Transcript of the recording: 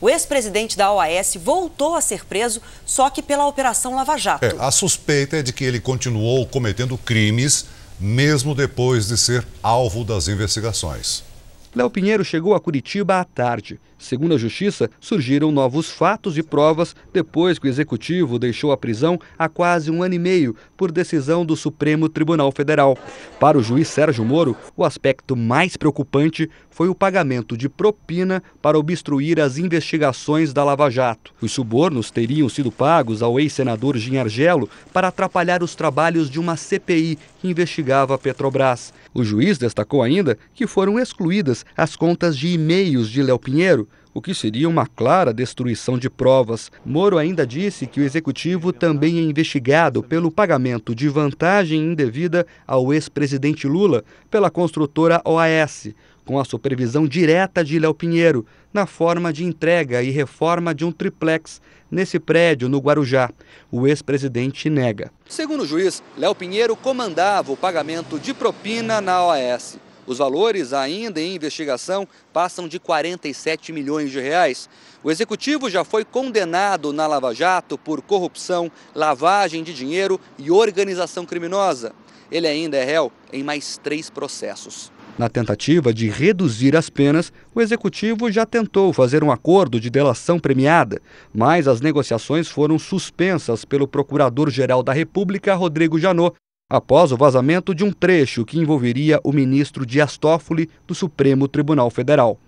o ex-presidente da OAS voltou a ser preso, só que pela Operação Lava Jato. É, a suspeita é de que ele continuou cometendo crimes mesmo depois de ser alvo das investigações. Léo Pinheiro chegou a Curitiba à tarde. Segundo a Justiça, surgiram novos fatos e provas depois que o Executivo deixou a prisão há quase um ano e meio por decisão do Supremo Tribunal Federal. Para o juiz Sérgio Moro, o aspecto mais preocupante foi o pagamento de propina para obstruir as investigações da Lava Jato. Os subornos teriam sido pagos ao ex-senador Gin Argelo para atrapalhar os trabalhos de uma CPI que investigava a Petrobras. O juiz destacou ainda que foram excluídas as contas de e-mails de Léo Pinheiro, o que seria uma clara destruição de provas. Moro ainda disse que o executivo também é investigado pelo pagamento de vantagem indevida ao ex-presidente Lula pela construtora OAS, com a supervisão direta de Léo Pinheiro, na forma de entrega e reforma de um triplex nesse prédio no Guarujá. O ex-presidente nega. Segundo o juiz, Léo Pinheiro comandava o pagamento de propina na OAS. Os valores, ainda em investigação, passam de 47 milhões de reais. O executivo já foi condenado na Lava Jato por corrupção, lavagem de dinheiro e organização criminosa. Ele ainda é réu em mais três processos. Na tentativa de reduzir as penas, o executivo já tentou fazer um acordo de delação premiada, mas as negociações foram suspensas pelo procurador-geral da República, Rodrigo Janot, após o vazamento de um trecho que envolveria o ministro Dias Toffoli do Supremo Tribunal Federal.